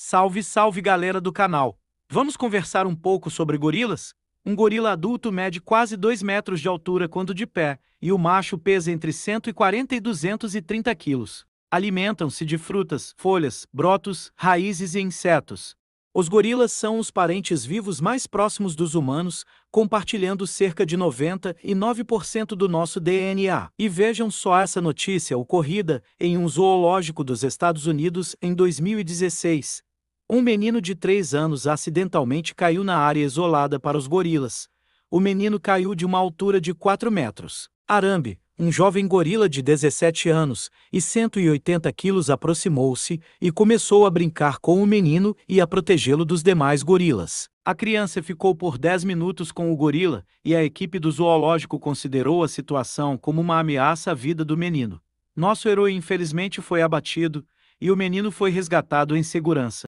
Salve, salve galera do canal! Vamos conversar um pouco sobre gorilas? Um gorila adulto mede quase 2 metros de altura quando de pé, e o macho pesa entre 140 e 230 quilos. Alimentam-se de frutas, folhas, brotos, raízes e insetos. Os gorilas são os parentes vivos mais próximos dos humanos, compartilhando cerca de 99% do nosso DNA. E vejam só essa notícia ocorrida em um zoológico dos Estados Unidos em 2016. Um menino de três anos acidentalmente caiu na área isolada para os gorilas. O menino caiu de uma altura de 4 metros. Arambe, um jovem gorila de 17 anos e 180 quilos, aproximou-se e começou a brincar com o menino e a protegê-lo dos demais gorilas. A criança ficou por 10 minutos com o gorila e a equipe do zoológico considerou a situação como uma ameaça à vida do menino. Nosso herói infelizmente foi abatido e o menino foi resgatado em segurança.